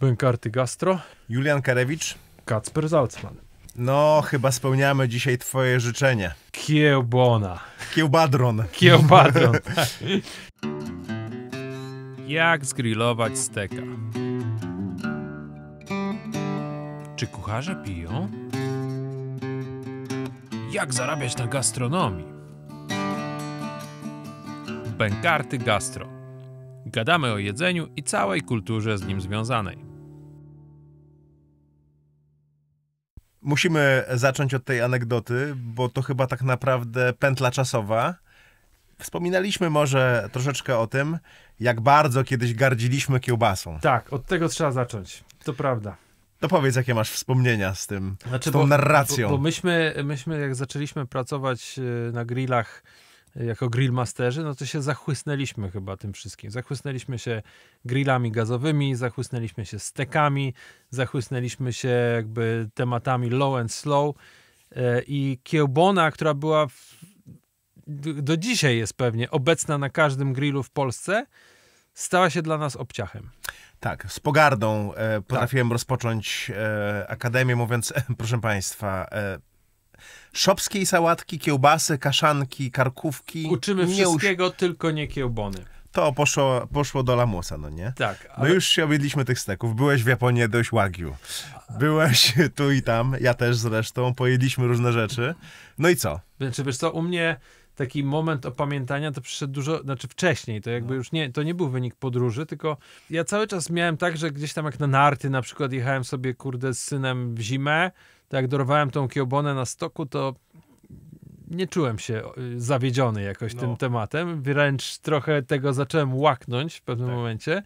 Bękarty Gastro, Julian Karewicz, Kacper Zalcman. No, chyba spełniamy dzisiaj twoje życzenie. Kiełbona. Kiełbadron. Kiełbadron. Jak zgrillować steka? Czy kucharze piją? Jak zarabiać na gastronomii? Bękarty Gastro. Gadamy o jedzeniu i całej kulturze z nim związanej. musimy zacząć od tej anegdoty, bo to chyba tak naprawdę pętla czasowa. Wspominaliśmy może troszeczkę o tym, jak bardzo kiedyś gardziliśmy kiełbasą. Tak, od tego trzeba zacząć. To prawda. To powiedz, jakie masz wspomnienia z tym, znaczy, z tą bo, narracją. Bo, bo myśmy, myśmy, jak zaczęliśmy pracować e, na grillach jako grillmasterzy, no to się zachłysnęliśmy chyba tym wszystkim. Zachłysnęliśmy się grillami gazowymi, zachłysnęliśmy się stekami, zachłysnęliśmy się jakby tematami low and slow e, i kiełbona, która była w, do dzisiaj jest pewnie obecna na każdym grillu w Polsce, stała się dla nas obciachem. Tak, z pogardą e, tak. potrafiłem tak. rozpocząć e, akademię, mówiąc, proszę Państwa, e, szopskiej sałatki, kiełbasy, kaszanki, karkówki. Uczymy wszystkiego, tylko nie kiełbony. To poszło, poszło do lamusa, no nie? Tak. Ale... My już się objedliśmy tych steków. Byłeś w Japonii dość łagiu. Byłeś tu i tam, ja też zresztą. Pojedliśmy różne rzeczy. No i co? Znaczy, wiesz co, u mnie taki moment opamiętania to przyszedł dużo, znaczy wcześniej, to jakby no. już nie, to nie był wynik podróży, tylko ja cały czas miałem tak, że gdzieś tam jak na narty na przykład jechałem sobie, kurde, z synem w zimę, to jak dorwałem tą kiełbonę na stoku, to nie czułem się y, zawiedziony jakoś no. tym tematem. Wręcz trochę tego zacząłem łaknąć w pewnym tak. momencie.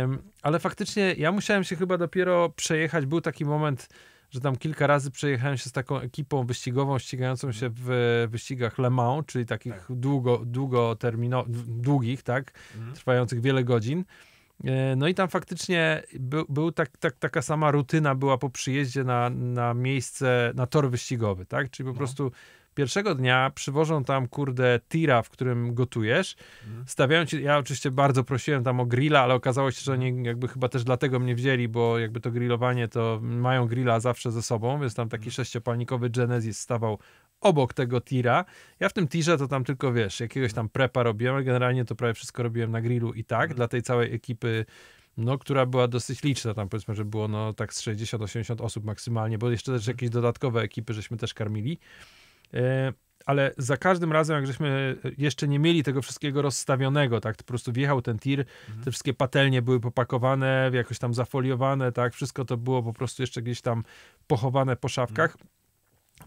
Um, ale faktycznie ja musiałem się chyba dopiero przejechać. Był taki moment, że tam kilka razy przejechałem się z taką ekipą wyścigową ścigającą się w wyścigach Le Mans, czyli takich tak. długo, długotermino, długich, tak, mhm. trwających wiele godzin. E, no i tam faktycznie był, był tak, tak, taka sama rutyna była po przyjeździe na, na miejsce, na tor wyścigowy, tak? Czyli po no. prostu pierwszego dnia przywożą tam, kurde, tira, w którym gotujesz, mhm. stawiają ci, ja oczywiście bardzo prosiłem tam o grilla, ale okazało się, że oni mhm. jakby chyba też dlatego mnie wzięli, bo jakby to grillowanie, to mają grilla zawsze ze sobą, więc tam taki mhm. sześciopalnikowy Genesis stawał obok tego tira. Ja w tym tirze to tam tylko, wiesz, jakiegoś tam prepa robiłem, ale generalnie to prawie wszystko robiłem na grillu i tak, mhm. dla tej całej ekipy no, która była dosyć liczna, tam powiedzmy, że było no, tak z 60-80 osób maksymalnie, bo jeszcze też mhm. jakieś dodatkowe ekipy żeśmy też karmili. E, ale za każdym razem, jak żeśmy e, jeszcze nie mieli tego wszystkiego rozstawionego, tak, po prostu wjechał ten tir, mhm. te wszystkie patelnie były popakowane, jakoś tam zafoliowane, tak, wszystko to było po prostu jeszcze gdzieś tam pochowane po szafkach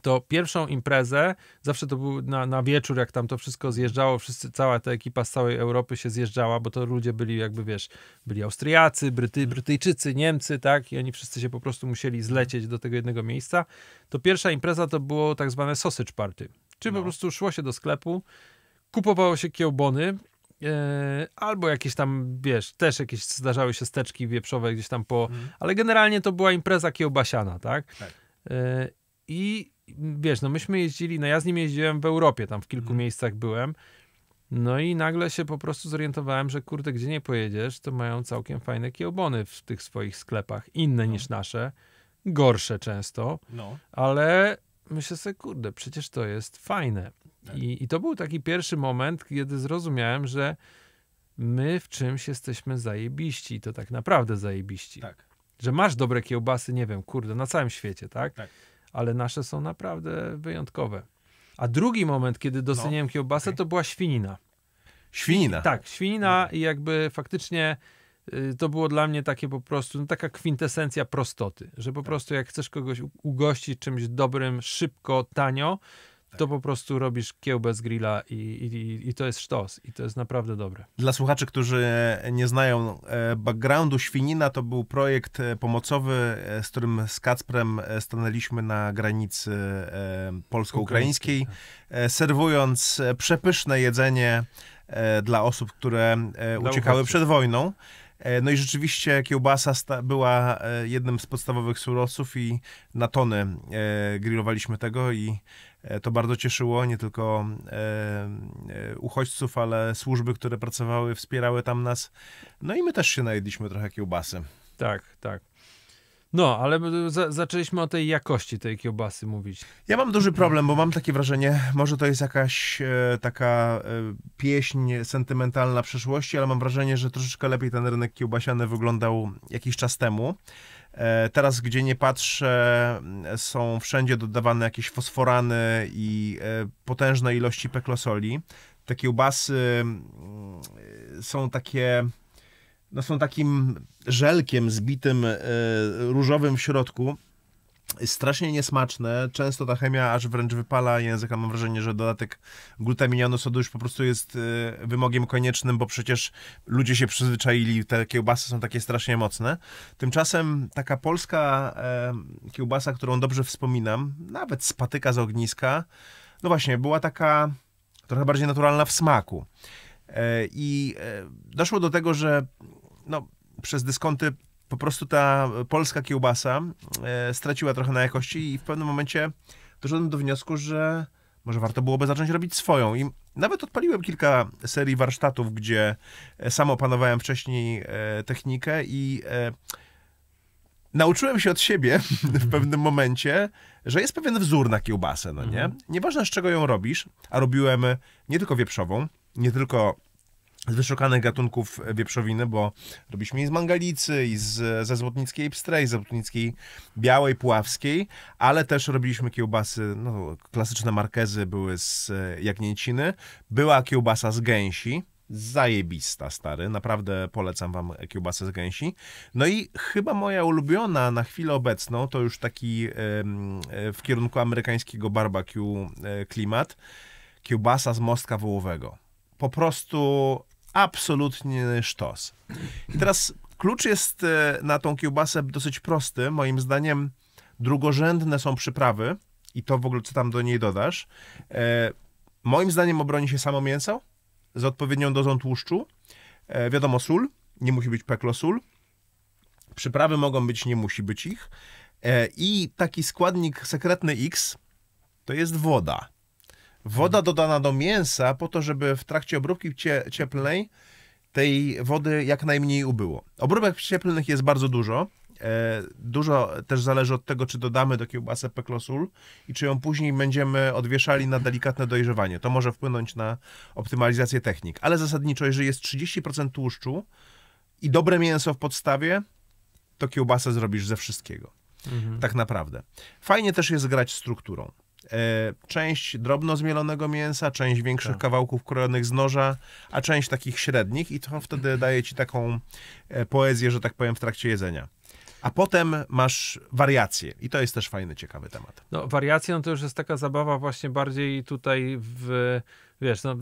to pierwszą imprezę, zawsze to był na, na, wieczór, jak tam to wszystko zjeżdżało, wszyscy, cała ta ekipa z całej Europy się zjeżdżała, bo to ludzie byli jakby, wiesz, byli Austriacy, Bryty, mhm. Brytyjczycy, Niemcy, tak, i oni wszyscy się po prostu musieli mhm. zlecieć do tego jednego miejsca, to pierwsza impreza to było tak zwane sausage party, czyli no. po prostu szło się do sklepu, kupowało się kiełbony, e, albo jakieś tam, wiesz, też jakieś zdarzały się steczki wieprzowe gdzieś tam po, mm. ale generalnie to była impreza kiełbasiana, tak? tak. E, I wiesz, no myśmy jeździli, no ja z nim jeździłem w Europie, tam w kilku mhm. miejscach byłem. No i nagle się po prostu zorientowałem, że kurde, gdzie nie pojedziesz, to mają całkiem fajne kiełbony w tych swoich sklepach, inne no. niż nasze, gorsze często, no. ale myślę sobie, kurde, przecież to jest fajne. Tak. I, I to był taki pierwszy moment, kiedy zrozumiałem, że my w czymś jesteśmy zajebiści, to tak naprawdę zajebiści. Tak. Że masz dobre kiełbasy, nie wiem, kurde, na całym świecie, tak? tak ale nasze są naprawdę wyjątkowe. A drugi moment, kiedy no, doceniłem no, kiełbasę, okay. to była świnina. Świnina? Tak, świnina no. i jakby faktycznie y, to było dla mnie takie po prostu, no, taka kwintesencja prostoty, że po tak. prostu jak chcesz kogoś ugościć czymś dobrym, szybko, tanio, tak. To po prostu robisz kieł z grilla i, i, i to jest sztos i to jest naprawdę dobre. Dla słuchaczy, którzy nie znają e, backgroundu Świnina, to był projekt e, pomocowy, e, z którym z Kacprem stanęliśmy na granicy polsko-ukraińskiej, tak. serwując przepyszne jedzenie dla osób, które dla uciekały uchodźców. przed wojną. No i rzeczywiście kiełbasa była jednym z podstawowych surowców i na tony grillowaliśmy tego i E, to bardzo cieszyło nie tylko e, e, uchodźców, ale służby, które pracowały, wspierały tam nas. No i my też się najedliśmy trochę kiełbasy. Tak, tak. No, ale za, zaczęliśmy o tej jakości tej kiełbasy mówić. Ja mam duży problem, bo mam takie wrażenie, może to jest jakaś e, taka e, pieśń sentymentalna przeszłości, ale mam wrażenie, że troszeczkę lepiej ten rynek kiełbasiany wyglądał jakiś czas temu. E, teraz, gdzie nie patrzę, mm, są wszędzie dodawane jakieś fosforany i e, potężne ilości peklosoli. Te kiełbasy mm, są takie no są takim żelkiem zbitym e, różowym w środku strasznie niesmaczne, często ta chemia aż wręcz wypala język, mam wrażenie, że dodatek glutaminianu sodu już po prostu jest y, wymogiem koniecznym, bo przecież ludzie się przyzwyczaili, te kiełbasy są takie strasznie mocne. Tymczasem taka polska e, kiełbasa, którą dobrze wspominam, nawet z patyka z ogniska, no właśnie, była taka trochę bardziej naturalna w smaku. E, I e, doszło do tego, że no, przez dyskonty po prostu ta polska kiełbasa e, straciła trochę na jakości i w pewnym momencie doszedłem do wniosku, że może warto byłoby zacząć robić swoją. I nawet odpaliłem kilka serii warsztatów, gdzie e, sam opanowałem wcześniej e, technikę i nauczyłem się od siebie w pewnym momencie, że jest pewien wzór na kiełbasę, no nie? Mhm. Nieważne z czego ją robisz, a robiłem nie tylko wieprzową, nie tylko z wyszukanych gatunków wieprzowiny, bo robiliśmy i z mangalicy, i z, ze złotnickiej pstrej, ze złotnickiej białej, puławskiej, ale też robiliśmy kiełbasy, no, klasyczne markezy były z jagnięciny, była kiełbasa z gęsi, zajebista, stary. Naprawdę polecam wam kiełbasę z gęsi. No i chyba moja ulubiona na chwilę obecną, to już taki w kierunku amerykańskiego barbecue e, klimat, kiełbasa z mostka wołowego po prostu absolutnie sztos. I teraz klucz jest e, na tą kiełbasę dosyć prosty. Moim zdaniem drugorzędne są przyprawy i to w ogóle, co tam do niej dodasz. E, moim zdaniem obroni się samo mięso z odpowiednią dozą tłuszczu. E, wiadomo, sól, nie musi być peklo sól. Przyprawy mogą być, nie musi być ich. E, I taki składnik sekretny X to jest woda. Woda dodana do mięsa po to, żeby w trakcie obróbki cie, cieplnej tej wody jak najmniej ubyło. Obróbek cieplnych jest bardzo dużo. E, dużo też zależy od tego, czy dodamy do kiełbasy peklosul i czy ją później będziemy odwieszali na delikatne dojrzewanie. To może wpłynąć na optymalizację technik. Ale zasadniczo, jeżeli jest 30% tłuszczu i dobre mięso w podstawie, to kiełbasę zrobisz ze wszystkiego. Mhm. Tak naprawdę. Fajnie też jest grać strukturą. E, część drobno zmielonego mięsa, część większych tak. kawałków krojonych z noża, a część takich średnich i to wtedy daje ci taką e, poezję, że tak powiem, w trakcie jedzenia. A potem masz wariacje i to jest też fajny, ciekawy temat. No, wariacje no to już jest taka zabawa właśnie bardziej tutaj w wiesz, no,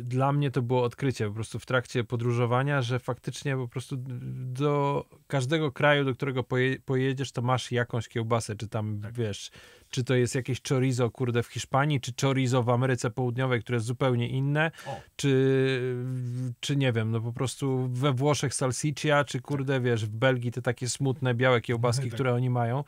dla mnie to było odkrycie po prostu w trakcie podróżowania, że faktycznie po prostu do każdego kraju, do którego poje, pojedziesz, to masz jakąś kiełbasę, czy tam, tak. wiesz, czy to jest jakieś chorizo, kurde, w Hiszpanii, czy chorizo w Ameryce Południowej, które jest zupełnie inne, czy, czy nie wiem, no po prostu we Włoszech salsiccia, czy kurde, wiesz, w Belgii te takie smutne, białe kiełbaski, tak. które oni mają.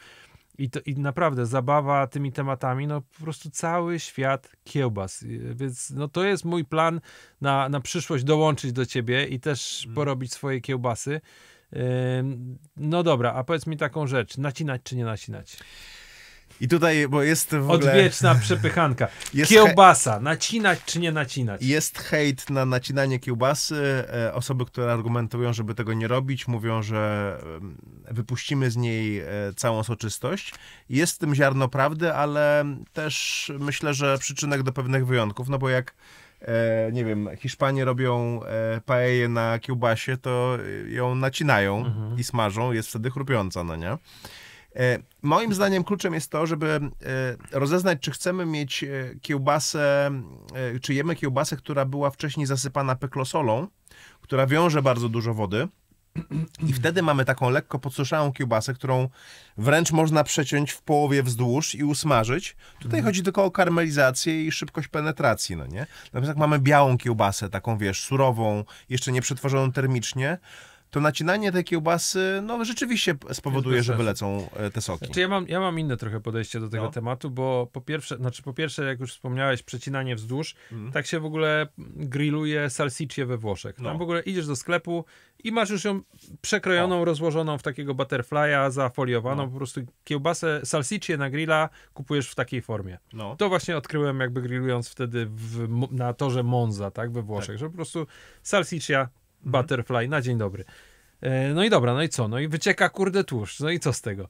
I, to, I naprawdę zabawa tymi tematami, no po prostu cały świat kiełbas. Y, więc no to jest mój plan na, na przyszłość dołączyć do ciebie i też mhm. porobić swoje kiełbasy. Yy, no dobra, a powiedz mi taką rzecz, nacinać czy nie nacinać? I tutaj, bo jest w ogóle... Odwieczna przepychanka. Jest Kiełbasa, nacinać czy nie nacinać? Jest hejt na nacinanie kiełbasy. E, osoby, które argumentują, żeby tego nie robić, mówią, że wypuścimy z niej e, całą soczystość. Jest w tym ziarno prawdy, ale też myślę, że przyczynek do pewnych wyjątków, no bo jak E, nie wiem, Hiszpanie robią e, paeję na kiełbasie, to ją nacinają mhm. i smażą, jest wtedy chrupiąca, no nie? E, moim zdaniem kluczem jest to, żeby e, rozeznać, czy chcemy mieć e, kiełbasę, czy jemy kiełbasę, która była wcześniej zasypana peklosolą, która wiąże bardzo dużo wody. I wtedy mamy taką lekko podsuszałą kiełbasę, którą wręcz można przeciąć w połowie wzdłuż i usmażyć. Tutaj mhm. chodzi tylko o karmelizację i szybkość penetracji, no nie? Natomiast jak mamy białą kiełbasę, taką wiesz, surową, jeszcze nie przetworzoną termicznie, to nacinanie tej kiełbasy, no rzeczywiście spowoduje, że wylecą e, te soki. Znaczy ja, mam, ja mam inne trochę podejście do tego no. tematu, bo po pierwsze, znaczy po pierwsze, jak już wspomniałeś, przecinanie wzdłuż, mm. tak się w ogóle grilluje salsicie we Włoszech. Tam no. w ogóle idziesz do sklepu i masz już ją przekrojoną, rozłożoną w takiego butterfly'a, zafoliowaną, no. po prostu kiełbasę, salsicie na grilla kupujesz w takiej formie. No. To właśnie odkryłem jakby grillując wtedy w, na torze Monza, tak, we Włoszech, tak. że po prostu salsicia Mhm. Butterfly na dzień dobry. E, no i dobra, no i co? No i wycieka kurde tłuszcz, no i co z tego?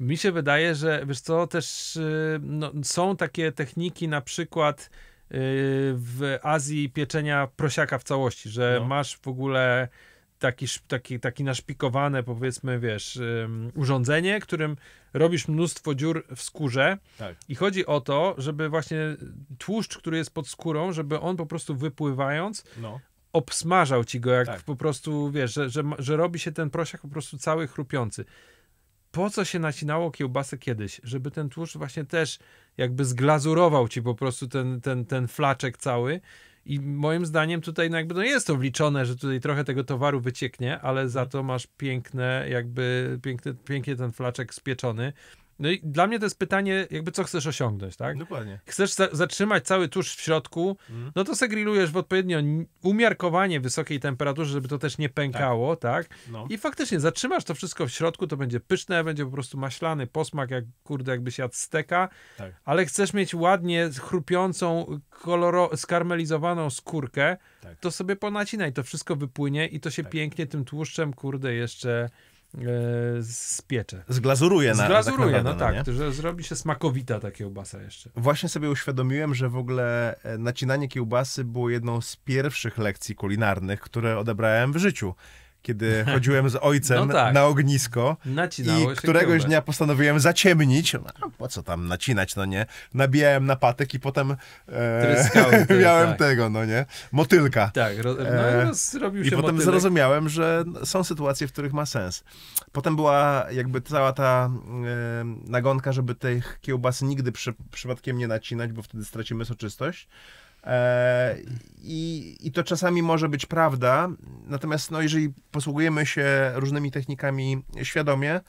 Mi się wydaje, że wiesz co, też y, no, są takie techniki na przykład y, w Azji pieczenia prosiaka w całości, że no. masz w ogóle taki, taki, taki naszpikowane, powiedzmy, wiesz, urządzenie, którym robisz mnóstwo dziur w skórze. Tak. I chodzi o to, żeby właśnie tłuszcz, który jest pod skórą, żeby on po prostu wypływając, no obsmażał ci go, jak tak. po prostu, wiesz, że, że, że robi się ten prosiak po prostu cały chrupiący. Po co się nacinało kiełbasę kiedyś? Żeby ten tłuszcz właśnie też jakby zglazurował ci po prostu ten, ten, ten flaczek cały, i moim zdaniem tutaj no jakby no jest to wliczone, że tutaj trochę tego towaru wycieknie, ale za mhm. to masz piękne, jakby piękny, pięknie ten flaczek spieczony no i dla mnie to jest pytanie, jakby co chcesz osiągnąć, tak? Dokładnie. Chcesz za zatrzymać cały tusz w środku, mm. no to segrillujesz w odpowiednio umiarkowanie wysokiej temperaturze, żeby to też nie pękało, tak? tak? No. I faktycznie zatrzymasz to wszystko w środku, to będzie pyszne, będzie po prostu maślany posmak, jak kurde, jakbyś jadł steka, tak. ale chcesz mieć ładnie chrupiącą, koloro skarmelizowaną skórkę, tak. to sobie ponacinaj, to wszystko wypłynie i to się tak. pięknie tym tłuszczem, kurde, jeszcze spiecze. E, Zglazuruje na Zglazuruje, tak no tak, że zrobi się smakowita ta kiełbasa jeszcze. Właśnie sobie uświadomiłem, że w ogóle e, nacinanie kiełbasy było jedną z pierwszych lekcji kulinarnych, które odebrałem w życiu kiedy chodziłem z ojcem no tak. na ognisko Nacinało i któregoś kiełbę. dnia postanowiłem zaciemnić. No, po co tam nacinać, no nie? Nabijałem na patek i potem e, miałem tak. tego, no nie? Motylka. Tak, ro, no, e, zrobił się I potem motylek. zrozumiałem, że są sytuacje, w których ma sens. Potem była jakby cała ta e, nagonka, żeby tych kiełbas nigdy przy, przypadkiem nie nacinać, bo wtedy stracimy soczystość. E, I, I to czasami może być prawda, natomiast no, jeżeli posługujemy się różnymi technikami świadomie,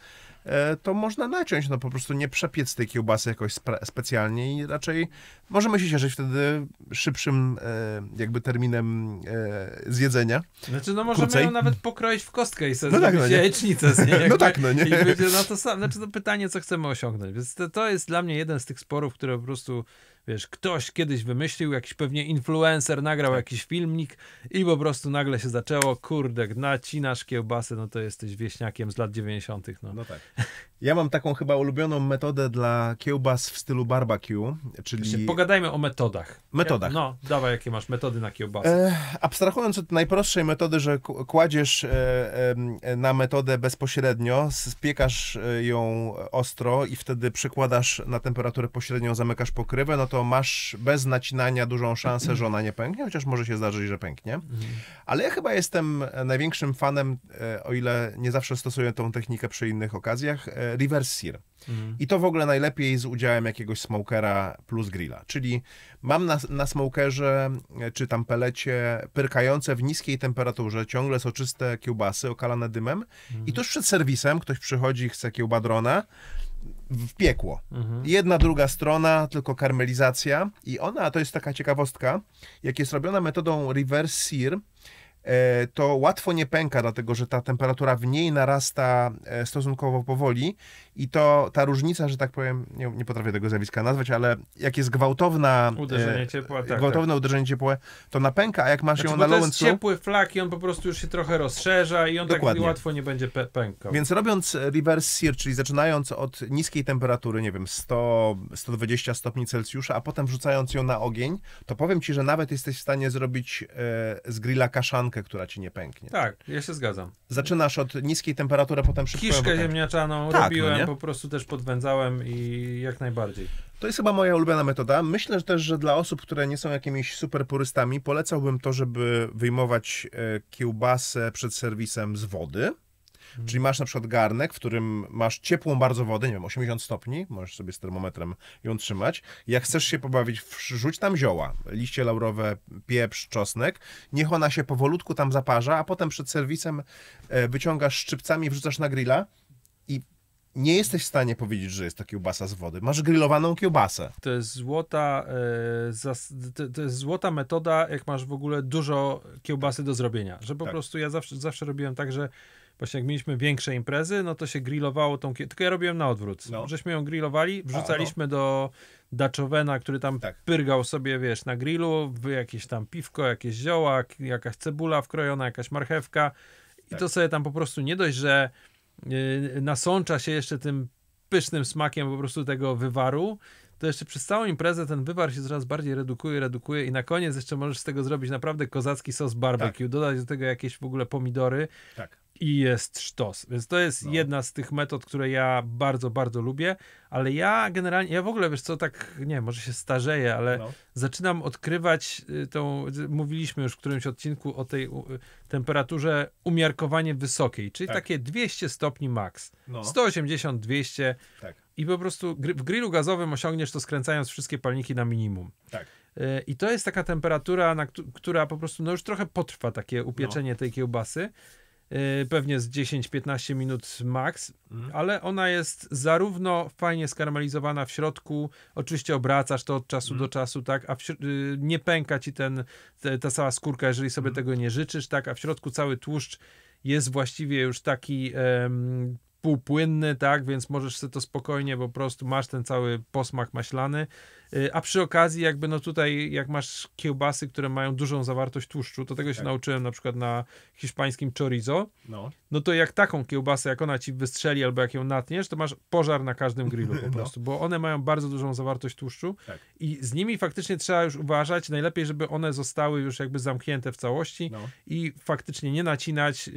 e, to można naciąć, no po prostu nie przepiec tej kiełbasy jakoś spe specjalnie i raczej możemy się cieszyć wtedy szybszym e, jakby terminem e, zjedzenia. Znaczy no możemy Krócej. ją nawet pokroić w kostkę i sobie no tak, no jajecznicę z niej. No jakby, no tak, no nie. I będzie, no to sam, znaczy to pytanie, co chcemy osiągnąć. Więc to, to jest dla mnie jeden z tych sporów, które po prostu Wiesz, ktoś kiedyś wymyślił, jakiś pewnie influencer nagrał tak. jakiś filmik i po prostu nagle się zaczęło, kurde, nacinasz kiełbasę, no to jesteś wieśniakiem z lat 90. No, no tak. Ja mam taką chyba ulubioną metodę dla kiełbas w stylu barbecue, czyli... pogadajmy o metodach. Metodach. No, dawaj, jakie masz metody na kiełbasy. E, abstrahując od najprostszej metody, że kładziesz e, e, na metodę bezpośrednio, spiekasz e, ją ostro i wtedy przykładasz na temperaturę pośrednią, zamykasz pokrywę, no to masz bez nacinania dużą szansę, że ona nie pęknie, chociaż może się zdarzyć, że pęknie. Mhm. Ale ja chyba jestem e, największym fanem, e, o ile nie zawsze stosuję tą technikę przy innych okazjach, reverse sear. Mhm. I to w ogóle najlepiej z udziałem jakiegoś smokera plus grilla. Czyli mam na, na smokerze e, czy tam pelecie pyrkające w niskiej temperaturze ciągle soczyste kiełbasy okalane dymem mm. i tuż przed serwisem ktoś przychodzi, chce kiełbadrona, w piekło. Mhm. Jedna, druga strona, tylko karmelizacja i ona, to jest taka ciekawostka, jak jest robiona metodą reverse sear, E, to łatwo nie pęka, dlatego że ta temperatura w niej narasta e, stosunkowo powoli i to ta różnica, że tak powiem, nie, nie potrafię tego zjawiska nazwać, ale jak jest gwałtowna. Uderzenie e, ciepła, tak. Gwałtowne tak. uderzenie ciepłe, to napęka, a jak masz znaczy, ją na low To jest ciepły flak i on po prostu już się trochę rozszerza i on tak dokładnie. tak łatwo nie będzie pe- pękał. Więc robiąc reverse sear, czyli zaczynając od niskiej temperatury, nie wiem, 100, 120 stopni Celsjusza, a potem wrzucając ją na ogień, to powiem ci, że nawet jesteś w stanie zrobić e, z grilla kaszankę, która ci nie pęknie. Tak, ja się zgadzam. Zaczynasz od niskiej temperatury, a potem szybko. Kiszkę ziemniaczaną tak, no robiłem, no po prostu też podwędzałem i jak najbardziej. To jest chyba moja ulubiona metoda. Myślę że też, że dla osób, które nie są jakimiś super purystami, polecałbym to, żeby wyjmować e, kiełbasę przed serwisem z wody. Hmm. Czyli masz na przykład garnek, w którym masz ciepłą bardzo wodę, nie wiem, 80 stopni, możesz sobie z termometrem ją trzymać. Jak chcesz się pobawić, rzuć tam zioła, liście laurowe, pieprz, czosnek. Niech ona się powolutku tam zaparza, a potem przed serwisem e, wyciągasz szczypcami i wrzucasz na grilla nie jesteś w stanie powiedzieć, że jest to kiełbasa z wody. Masz grillowaną kiełbasę. To jest złota, e, zas, to, to, jest złota metoda, jak masz w ogóle dużo kiełbasy do zrobienia. Że po tak. prostu ja zawsze, zawsze robiłem tak, że właśnie jak mieliśmy większe imprezy, no to się grillowało tą kiełbasę. Tylko ja robiłem na odwrót. No. Żeśmy ją grillowali, wrzucaliśmy A, no. do daczowena, który tam tak. pyrgał sobie, wiesz, na grillu, jakieś tam piwko, jakieś zioła, jakaś cebula wkrojona, jakaś marchewka. I tak. to sobie tam po prostu nie dość, że Y, nasącza się jeszcze tym pysznym smakiem po prostu tego wywaru, to jeszcze przez całą imprezę ten wywar się coraz bardziej redukuje, redukuje i na koniec jeszcze możesz z tego zrobić naprawdę kozacki sos barbecue, tak. dodać do tego jakieś w ogóle pomidory. Tak i jest sztos. Więc to jest no. jedna z tych metod, które ja bardzo, bardzo lubię, ale ja generalnie, ja w ogóle, wiesz co, tak, nie, może się starzeję, ale no. zaczynam odkrywać y, tą, mówiliśmy już w którymś odcinku o tej u, temperaturze umiarkowanie wysokiej, czyli tak. takie 200 stopni max. No. 180, 200 tak. i po prostu w grillu gazowym osiągniesz to skręcając wszystkie palniki na minimum. Tak. Y, I to jest taka temperatura, na, która po prostu no już trochę potrwa takie upieczenie no. tej kiełbasy. Y, pewnie z 10-15 minut max, mhm. ale ona jest zarówno fajnie skarmelizowana w środku, oczywiście obracasz to od czasu do mhm. czasu, tak, a y, nie pęka ci ten, ta cała skórka, jeżeli sobie mhm. tego nie życzysz, tak, a w środku cały tłuszcz jest właściwie już taki um, półpłynny, tak, więc możesz sobie to spokojnie, po prostu masz ten cały posmak maślany. Y, a przy okazji, jakby no tutaj, jak masz kiełbasy, które mają dużą zawartość tłuszczu, to tego się tak. nauczyłem na przykład na hiszpańskim chorizo. No. no to jak taką kiełbasę, jak ona ci wystrzeli albo jak ją natniesz, to masz pożar na każdym grillu po no. prostu, no. bo one mają bardzo dużą zawartość tłuszczu tak. i z nimi faktycznie trzeba już uważać. Najlepiej, żeby one zostały już jakby zamknięte w całości no. i faktycznie nie nacinać, y,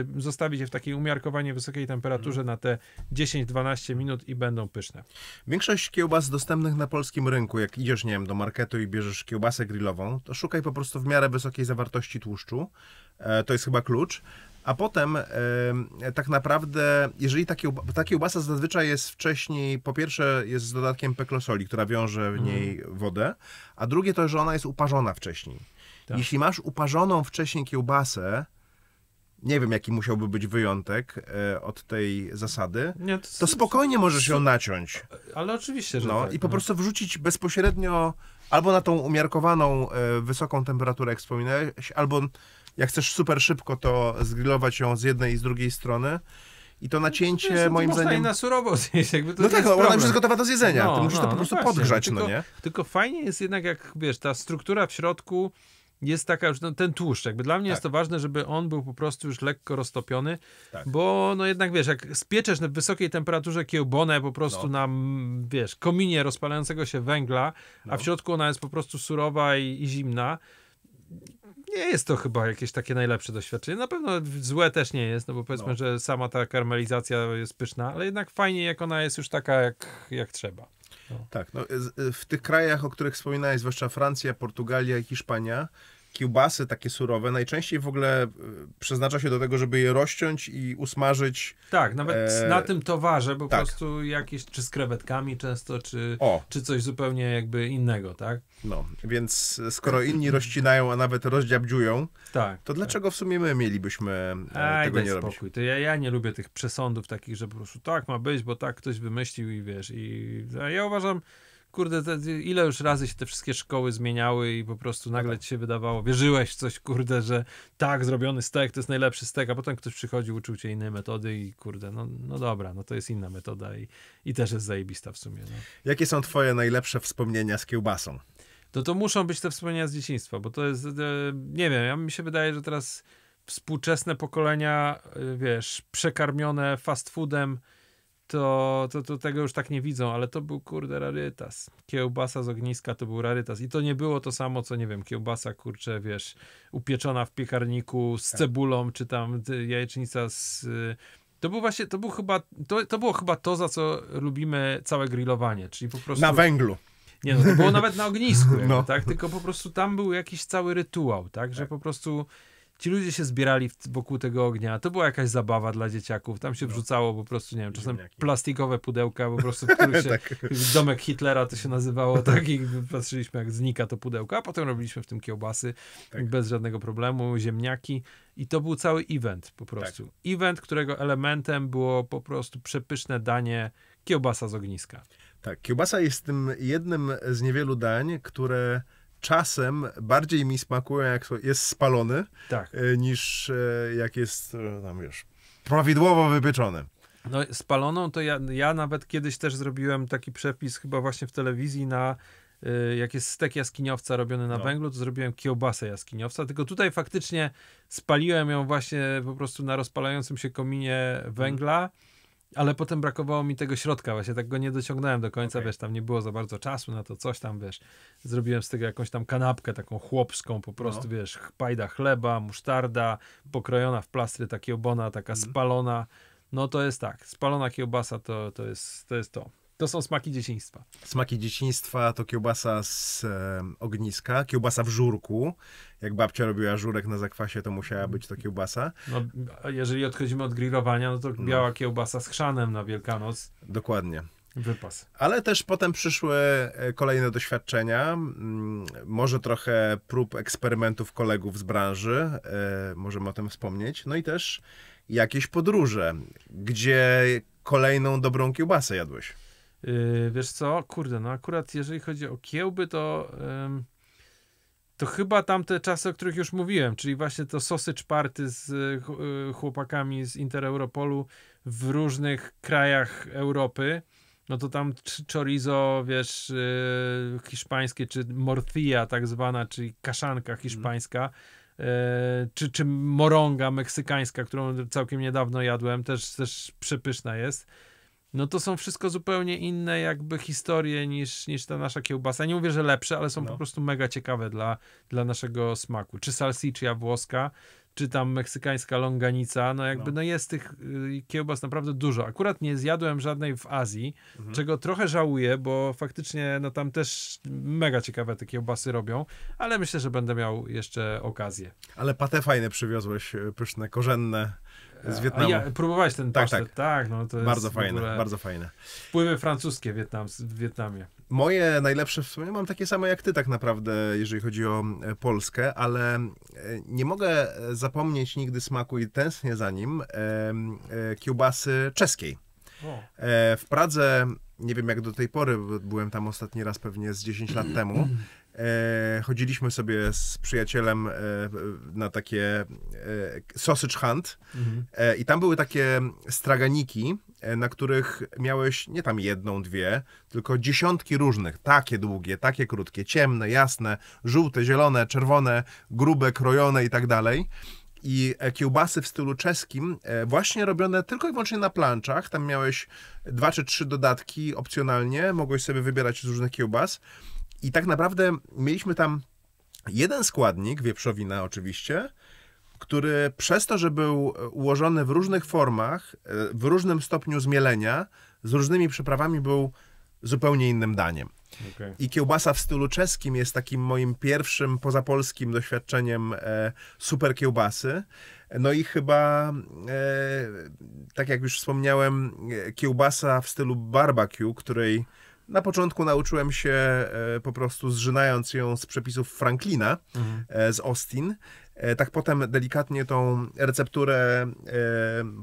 mhm. zostawić je w takiej umiarkowanie wysokiej temperaturze mm. na te 10-12 minut i będą pyszne. Większość kiełbas dostępnych na polskim rynku rynku, jak idziesz, nie wiem, do marketu i bierzesz kiełbasę grillową, to szukaj po prostu w miarę wysokiej zawartości tłuszczu. E, to jest chyba klucz. A potem e, tak naprawdę, jeżeli ta, kiełbasa zazwyczaj jest wcześniej, po pierwsze jest z dodatkiem peklosoli, która wiąże w mhm. niej wodę, a drugie to, że ona jest uparzona wcześniej. Tak. Jeśli masz uparzoną wcześniej kiełbasę, nie wiem, jaki musiałby być wyjątek e, od tej zasady, nie, to, to, spokojnie może się naciąć. Ale oczywiście, że no, tak, I po no. prostu wrzucić bezpośrednio albo na tą umiarkowaną, e, wysoką temperaturę, jak wspominałeś, albo jak chcesz super szybko, to zgrillować ją z jednej i z drugiej strony. I to nacięcie, no, to moim zdaniem... Można i na surowo zjeść, jakby to No tak, no, ona już jest gotowa do zjedzenia. No, ty musisz no, to po no, prostu no właśnie, podgrzać, tylko, no nie? Tylko fajnie jest jednak, jak wiesz, ta struktura w środku jest taka już, no, ten tłuszcz, jakby dla mnie tak. jest to ważne, żeby on był po prostu już lekko roztopiony, tak. bo no jednak wiesz, jak spieczesz na wysokiej temperaturze kiełbonę po prostu no. na, wiesz, kominie rozpalającego się węgla, no. a w no. środku ona jest po prostu surowa i, i zimna, nie jest to chyba jakieś takie najlepsze doświadczenie. Na pewno złe też nie jest, no bo powiedzmy, no. że sama ta karmelizacja jest pyszna, ale jednak fajnie, jak ona jest już taka, jak, jak trzeba. No. Tak, no, w tych krajach, o których wspominałeś, zwłaszcza Francja, Portugalia i Hiszpania, kiełbasy takie surowe najczęściej w ogóle e, przeznacza się do tego, żeby je rozciąć i usmażyć. Tak, nawet e... na tym towarze, bo tak. po prostu jakieś, czy z krewetkami często, czy, o. czy coś zupełnie jakby innego, tak? No, więc skoro inni rozcinają, a nawet rozdziabdziują, tak, to dlaczego tak. w sumie my mielibyśmy Aj, e, tego nie robić? To ja, ja nie lubię tych przesądów takich, że po prostu tak ma być, bo tak ktoś wymyślił i wiesz. I ja uważam, kurde, te, ile już razy się te wszystkie szkoły zmieniały i po prostu nagle tak. ci się wydawało, wierzyłeś coś, kurde, że tak, zrobiony stek to jest najlepszy stek, a potem ktoś przychodził, uczył cię innej metody i kurde, no, no dobra, no to jest inna metoda i, i też jest zajebista w sumie. No. Jakie są twoje najlepsze wspomnienia z kiełbasą? No to muszą być te wspomnienia z dzieciństwa, bo to jest, e, nie wiem, ja mi się wydaje, że teraz współczesne pokolenia, e, wiesz, przekarmione fast foodem, to, to, to tego już tak nie widzą, ale to był kurde rarytas. Kiełbasa z ogniska to był rarytas. I to nie było to samo, co nie wiem, kiełbasa kurcze, wiesz, upieczona w piekarniku z tak. cebulą, czy tam jajecznica z. Y, to był właśnie, to był chyba, to, to było chyba to, za co lubimy całe grillowanie, czyli po prostu... Na węglu. Nie no, to było nawet na ognisku, jakby, no. tak? Tylko po prostu tam był jakiś cały rytuał, tak? Że tak. po prostu Ci ludzie się zbierali wokół tego ognia, to była jakaś zabawa dla dzieciaków, tam się no. wrzucało po prostu, nie wiem, czasem plastikowe pudełka, po prostu, w których się, tak. domek Hitlera to się nazywało, tak, i patrzyliśmy jak znika to pudełko, a potem robiliśmy w tym kiełbasy tak. bez żadnego problemu, ziemniaki i to był cały event po prostu. Tak. Event, którego elementem było po prostu przepyszne danie kiełbasa z ogniska. Tak, kiełbasa jest tym jednym z niewielu dań, które czasem bardziej mi smakują, jak jest spalony, tak. E, niż e, jak jest, e, tam wiesz, prawidłowo wypieczony. No, spaloną to ja, ja nawet kiedyś też zrobiłem taki przepis, chyba właśnie w telewizji, na jak jest stek jaskiniowca robiony na no. węglu, to zrobiłem kiełbasę jaskiniowca, tylko tutaj faktycznie spaliłem ją właśnie po prostu na rozpalającym się kominie węgla ale potem brakowało mi tego środka, właśnie tak go nie dociągnąłem do końca, okay. wiesz, tam nie było za bardzo czasu na to, coś tam, wiesz, zrobiłem z tego jakąś tam kanapkę taką chłopską, po prostu, no. wiesz, pajda chleba, musztarda, pokrojona w plastry ta kiełbona, taka mm. spalona, no to jest tak, spalona kiełbasa to, to, jest, to jest to. To są smaki dzieciństwa. Smaki dzieciństwa to kiełbasa z e, ogniska, kiełbasa w żurku. Jak babcia robiła żurek na zakwasie, to musiała być to kiełbasa. No, jeżeli odchodzimy od grillowania, no to no. biała kiełbasa z chrzanem na Wielkanoc. Dokładnie. Wypas. Ale też potem przyszły e, kolejne doświadczenia, mm, może trochę prób eksperymentów kolegów z branży, e, możemy o tym wspomnieć, no i też jakieś podróże, gdzie kolejną dobrą kiełbasę jadłeś. Yy, wiesz co, kurde, no akurat jeżeli chodzi o kiełby, to to chyba tamte czasy, o których już mówiłem, czyli właśnie to sausage party z e, e, chłopakami z Intereuropolu w różnych krajach Europy, no to tam chorizo, wiesz, e, hiszpańskie, czy mortilla tak zwana, czyli kaszanka mhm. hiszpańska, czy, czy moronga meksykańska, którą całkiem niedawno jadłem, też, też przepyszna jest no to są wszystko zupełnie inne jakby historie niż, niż ta nasza kiełbasa. Ja nie mówię, że lepsze, ale są no. po prostu mega ciekawe dla, dla naszego smaku. Czy salsiccia włoska, czy tam meksykańska longanica, no jakby no, no jest tych y, kiełbas naprawdę dużo. Akurat nie zjadłem żadnej w Azji, mhm. czego trochę żałuję, bo faktycznie no tam też mega ciekawe te kiełbasy robią, ale myślę, że będę miał jeszcze okazję. Ale patę fajne przywiozłeś, y, pyszne, korzenne z Wietnamu. Ja, próbowałeś ten tak, tak. tak no to bardzo fajne, bardzo fajne. Wpływy francuskie Wietnam, w Wietnamie. Moje najlepsze wspomnienia mam takie same jak ty tak naprawdę, jeżeli chodzi o e, Polskę, ale e, nie mogę e, zapomnieć nigdy smaku i tęsknię za nim e, e, kiełbasy czeskiej. W Pradze nie wiem jak do tej pory, byłem tam ostatni raz pewnie z 10 lat temu. Mm. E, chodziliśmy sobie z przyjacielem e, na takie e, sausage hunt mhm. e, i tam były takie straganiki, e, na których miałeś nie tam jedną, dwie, tylko dziesiątki różnych, takie długie, takie krótkie, ciemne, jasne, żółte, zielone, czerwone, grube, krojone i tak dalej i e, kiełbasy w stylu czeskim, e, właśnie robione tylko i wyłącznie na planczach. Tam miałeś dwa czy trzy dodatki opcjonalnie, mogłeś sobie wybierać z różnych kiełbas. I tak naprawdę mieliśmy tam jeden składnik, wieprzowina oczywiście, który przez to, że był ułożony w różnych formach, e, w różnym stopniu zmielenia, z różnymi przyprawami był zupełnie innym daniem. Okay. I kiełbasa w stylu czeskim jest takim moim pierwszym pozapolskim doświadczeniem e, super kiełbasy. No i chyba, e, tak jak już wspomniałem, e, kiełbasa w stylu barbecue, której na początku nauczyłem się e, po prostu zżynając ją z przepisów Franklina mhm. e, z Austin, E, tak potem delikatnie tą recepturę e,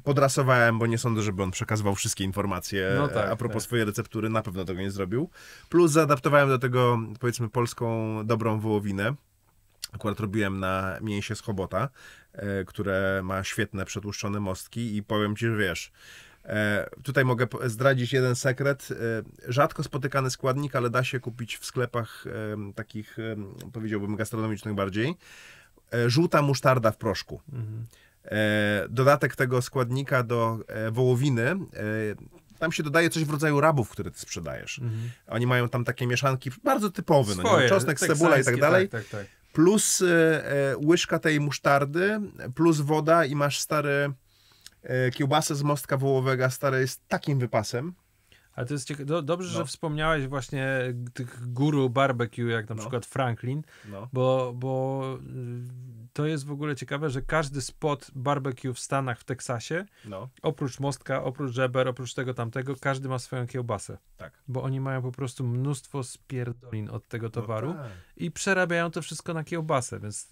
podrasowałem, bo nie sądzę, żeby on przekazywał wszystkie informacje no tak, a propos tak. swojej receptury, na pewno tego nie zrobił. Plus zaadaptowałem do tego, powiedzmy, polską dobrą wołowinę. Akurat robiłem na mięsie z chobota, e, które ma świetne przetłuszczone mostki i powiem ci, że wiesz, Tutaj mogę zdradzić jeden sekret. Rzadko spotykany składnik, ale da się kupić w sklepach takich, powiedziałbym, gastronomicznych bardziej. E, żółta musztarda w proszku. E, dodatek tego składnika do e, wołowiny tam się dodaje coś w rodzaju rabów, które ty sprzedajesz. Mhm. Oni mają tam takie mieszanki bardzo typowe, Swoje, no, nie? czosnek, cebula i tak dalej. Tak, tak, tak. Plus łyżka tej musztardy, plus woda i masz stary e, kiełbasę z mostka wołowego, stary jest takim wypasem. Ale to jest ciekawe. Do, dobrze, no. że wspomniałeś właśnie tych guru barbecue, jak na no. przykład Franklin, no. bo, bo y, to jest w ogóle ciekawe, że każdy spot barbecue w Stanach, w Teksasie, no. oprócz mostka, oprócz żeber, oprócz tego tamtego, każdy ma swoją kiełbasę. Tak. Bo oni mają po prostu mnóstwo spierdolin od tego no towaru tak. i przerabiają to wszystko na kiełbasę, więc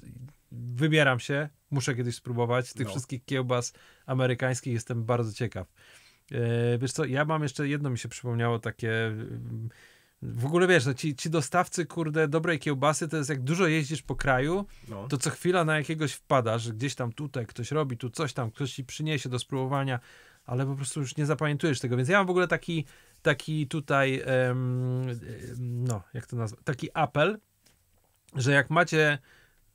wybieram się, muszę kiedyś spróbować tych no. wszystkich kiełbas amerykańskich, jestem bardzo ciekaw. E, wiesz co, ja mam jeszcze jedno, mi się przypomniało takie... Mm, w ogóle wiesz, no ci, ci dostawcy, kurde, dobrej kiełbasy, to jest jak dużo jeździsz po kraju, no. to co chwila na jakiegoś wpadasz, gdzieś tam tutaj ktoś robi, tu coś tam, ktoś ci przyniesie do spróbowania, ale po prostu już nie zapamiętujesz tego, więc ja mam w ogóle taki, taki tutaj, no, jak to nazwać, taki apel, że jak macie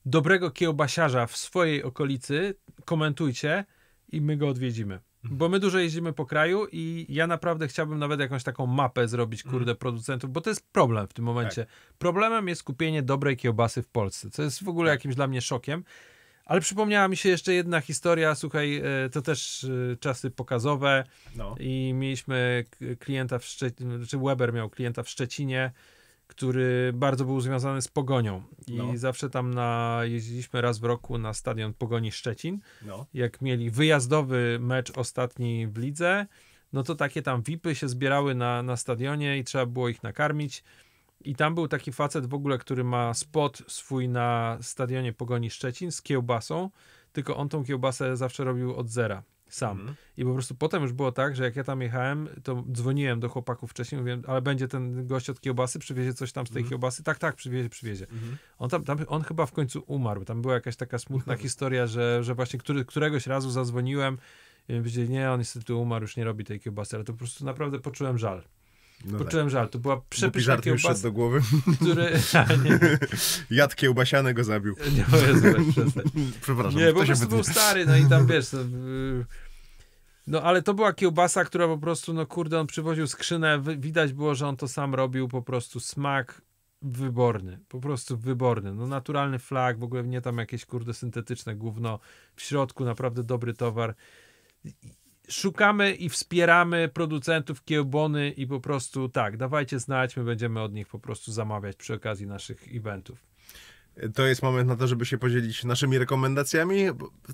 dobrego kiełbasiarza w swojej okolicy, komentujcie i my go odwiedzimy. Bo my dużo jeździmy po kraju i ja naprawdę chciałbym nawet jakąś taką mapę zrobić, mm. kurde, producentów, bo to jest problem w tym momencie. Tak. Problemem jest kupienie dobrej kiełbasy w Polsce, co jest w ogóle tak. jakimś dla mnie szokiem. Ale przypomniała mi się jeszcze jedna historia, słuchaj, e, to też e, czasy pokazowe no. i mieliśmy klienta w Szczecinie, czy Weber miał klienta w Szczecinie, który bardzo był związany z Pogonią. I no. zawsze tam na, jeździliśmy raz w roku na stadion Pogoni Szczecin. No. Jak mieli wyjazdowy mecz ostatni w lidze, no to takie tam VIPy się zbierały na, na stadionie i trzeba było ich nakarmić. I tam był taki facet w ogóle, który ma spot swój na stadionie Pogoni Szczecin z kiełbasą, tylko on tą kiełbasę zawsze robił od zera sam. Mm. I po prostu potem już było tak, że jak ja tam jechałem, to dzwoniłem do chłopaków wcześniej, mówiłem, ale będzie ten gość od kiełbasy, przywiezie coś tam z tej mm. kiełbasy? Tak, tak, przywiezie, przywiezie. Mm. On, tam, tam, on chyba w końcu umarł. Tam była jakaś taka smutna mhm. historia, że, że właśnie który, któregoś razu zadzwoniłem i powiedzieli, nie, on niestety umarł, już nie robi tej kiełbasy, ale to po prostu naprawdę poczułem żal. No Poczułem tak. żal. To była przepyszna żart kiełbasa. Żart do głowy. Który... Jad go zabił. Nie, Jezu, Przepraszam. Nie, bo po prostu był stary, no i tam wiesz... To, no ale to była kiełbasa, która po prostu, no kurde, on przywoził skrzynę, widać było, że on to sam robił, po prostu smak wyborny, po prostu wyborny. No naturalny flag, w ogóle nie tam jakieś kurde syntetyczne gówno, w środku naprawdę dobry towar szukamy i wspieramy producentów kiełbony i po prostu tak, dawajcie znać, my będziemy od nich po prostu zamawiać przy okazji naszych eventów. To jest moment na to, żeby się podzielić naszymi rekomendacjami.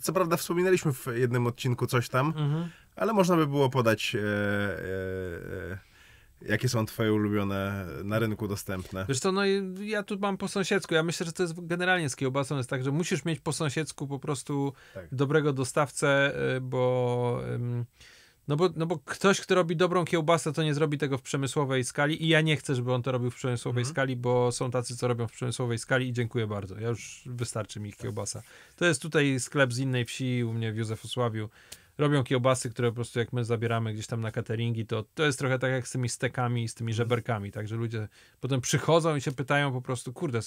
Co prawda wspominaliśmy w jednym odcinku coś tam, mhm. ale można by było podać. E, e, e Jakie są twoje ulubione na rynku dostępne? Zresztą, no ja tu mam po sąsiedzku. Ja myślę, że to jest generalnie z kiełbasą jest tak, że musisz mieć po sąsiedzku po prostu tak. dobrego dostawcę, y, bo... No bo, no bo ktoś, kto robi dobrą kiełbasę, to nie zrobi tego w przemysłowej skali i ja nie chcę, żeby on to robił w przemysłowej mhm. skali, bo są tacy, co robią w przemysłowej skali i dziękuję bardzo. Ja już wystarczy mi ich tak. kiełbasa. To jest tutaj sklep z innej wsi u mnie w Józefosławiu robią kiełbasy, które po prostu jak my zabieramy gdzieś tam na cateringi, to, to jest trochę tak jak z tymi stekami i z tymi żeberkami, także ludzie potem przychodzą i się pytają po prostu, kurde,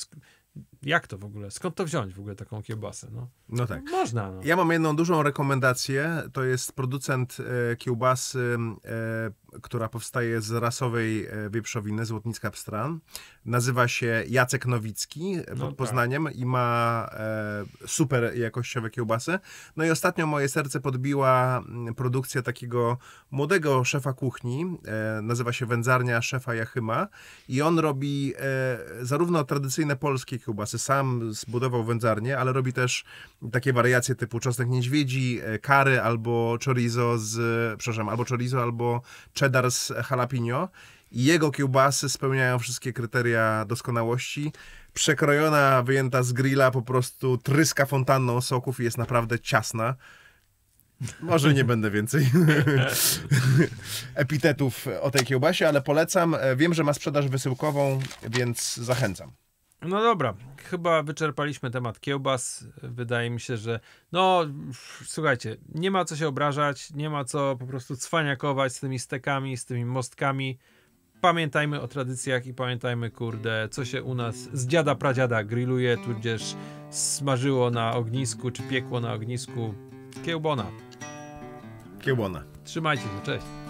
jak to w ogóle, skąd to wziąć w ogóle taką kiełbasę? No, no tak. Można. No. Ja mam jedną dużą rekomendację, to jest producent e, kiełbasy, e, która powstaje z rasowej e, wieprzowiny, złotnicka pstran. Nazywa się Jacek Nowicki e, no pod no, Poznaniem tak. i ma e, super jakościowe kiełbasy. No i ostatnio moje serce podbiła mm, produkcja takiego młodego szefa kuchni, nazywa się Wędzarnia Szefa Jachyma i on robi zarówno tradycyjne polskie kiełbasy. Sam zbudował wędzarnię, ale robi też takie wariacje typu czosnek niedźwiedzi, e, kary albo chorizo z, przepraszam, albo chorizo, albo cheddar z jalapeno. Jego kiełbasy spełniają wszystkie kryteria doskonałości. Przekrojona, wyjęta z grilla, po prostu tryska fontanną soków i jest naprawdę ciasna. Może nie będę więcej epitetów o tej kiełbasie, ale polecam. E, wiem, że ma sprzedaż wysyłkową, więc zachęcam. No dobra, chyba wyczerpaliśmy temat kiełbas. Wydaje mi się, że no słuchajcie, nie ma co się obrażać, nie ma co po prostu cwaniakować z tymi stekami, z tymi mostkami. Pamiętajmy o tradycjach i pamiętajmy, kurde, co się u nas z dziada pradziada grilluje, tudzież smażyło na ognisku, czy piekło na ognisku. Kiełbona. Kiełbona. Trzymajcie się, cześć.